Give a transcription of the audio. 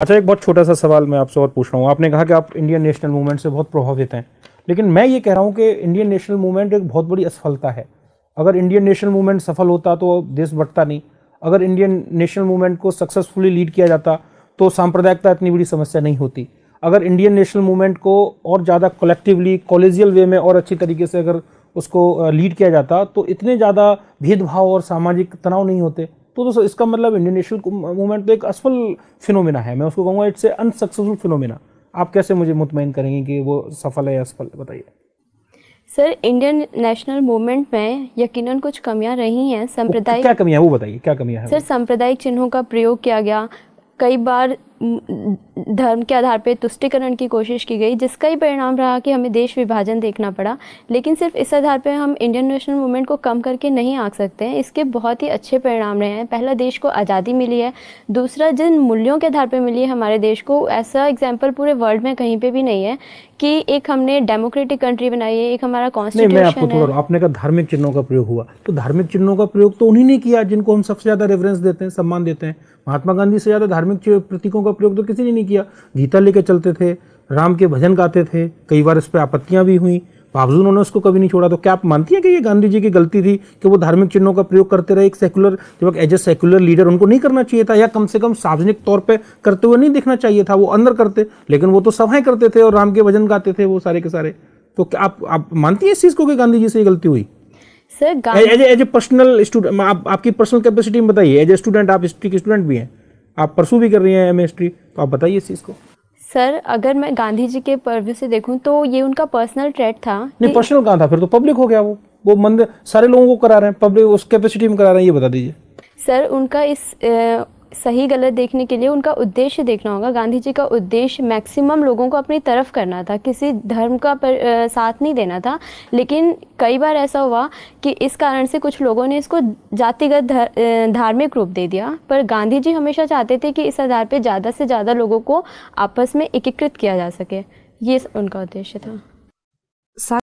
अच्छा एक बहुत छोटा सा सवाल मैं आपसे और पूछ रहा हूँ आपने कहा कि आप इंडियन नेशनल मूवमेंट से बहुत प्रभावित हैं लेकिन मैं ये कह रहा हूँ कि इंडियन नेशनल मूवमेंट एक बहुत बड़ी असफलता है अगर इंडियन नेशनल मूवमेंट सफल होता तो देश बढ़ता नहीं अगर इंडियन नेशनल मूवमेंट को सक्सेसफुली लीड किया जाता तो सांप्रदायिकता इतनी बड़ी समस्या नहीं होती अगर इंडियन नेशनल मूवमेंट को और ज़्यादा कलेक्टिवली कॉलेजियल वे में और अच्छी तरीके से अगर उसको लीड किया जाता तो इतने ज़्यादा भेदभाव और सामाजिक तनाव नहीं होते तो दोस्तों इसका मतलब इंडियन नेशनल मूवमेंट तो एक असफल फिनोमिना है मैं उसको कहूँगा इट्स ए अनसक्सेसफुल फिनोमिना आप कैसे मुझे मुतमिन करेंगे कि वो सफल है या असफल बताइए सर इंडियन नेशनल मूवमेंट में यकीनन कुछ कमियां रही हैं संप्रदाय क्या कमियां वो बताइए क्या कमियां हैं सर संप्रदायिक चिन्हों का प्रयोग किया गया कई बार धर्म के आधार पर तुष्टिकरण की कोशिश की गई जिसका ही परिणाम रहा कि हमें देश विभाजन देखना पड़ा लेकिन सिर्फ इस आधार पर हम इंडियन नेशनल मूवमेंट को कम करके नहीं आंक सकते हैं इसके बहुत ही अच्छे परिणाम रहे हैं पहला देश को आज़ादी मिली है दूसरा जिन मूल्यों के आधार पर मिली है हमारे देश को ऐसा एग्जाम्पल पूरे वर्ल्ड में कहीं पर भी नहीं है कि एक हमने डेमोक्रेटिक कंट्री बनाई है एक हमारा कॉन्स्टिट्यूशन आपको थोड़ा आपने कहा धार्मिक चिन्हों का प्रयोग हुआ तो धार्मिक चिन्हों का प्रयोग तो उन्हीं ने किया जिनको हम सबसे ज़्यादा रेफरेंस देते हैं सम्मान देते हैं महात्मा गांधी से ज़्यादा धार्मिक प्रतीकों का प्रयोग तो किसी ने नहीं किया गीता लेकर चलते थे राम के भजन गाते थे कई बार इस पर आपत्तियां भी हुई बावजूद उन्होंने उसको कभी नहीं छोड़ा तो क्या आप मानती हैं कि ये गांधी जी की गलती थी कि वो धार्मिक चिन्हों का प्रयोग करते रहे एक सेकुलर जब एज ए सेकुलर लीडर उनको नहीं करना चाहिए था या कम से कम सार्वजनिक तौर पे करते हुए नहीं देखना चाहिए था वो अंदर करते लेकिन वो तो सभाएं करते थे और राम के भजन गाते थे वो सारे के सारे तो क्या आप आप मानती हैं इस चीज़ को कि गांधी जी से ये गलती हुई sir as a personal student आपकी पर्सनल कैपेसिटी में बताइए एज ए स्टूडेंट आप हिस्ट्री के स्टूडेंट भी हैं आप परसू भी कर रही हैं एम हिस्ट्री तो आप बताइए इस चीज़ को सर अगर मैं गांधी जी के पर्व से देखूं तो ये उनका पर्सनल ट्रेट था नहीं पर्सनल कहाँ था फिर तो पब्लिक हो गया वो वो मंदिर सारे लोगों को करा रहे हैं पब्लिक उस कैपेसिटी में करा रहे हैं ये बता दीजिए सर उनका इस सही गलत देखने के लिए उनका उद्देश्य देखना होगा गांधी जी का उद्देश्य मैक्सिमम लोगों को अपनी तरफ करना था किसी धर्म का पर, आ, साथ नहीं देना था लेकिन कई बार ऐसा हुआ कि इस कारण से कुछ लोगों ने इसको जातिगत धार्मिक रूप दे दिया पर गांधी जी हमेशा चाहते थे कि इस आधार पर ज़्यादा से ज़्यादा लोगों को आपस में एकीकृत किया जा सके ये उनका उद्देश्य था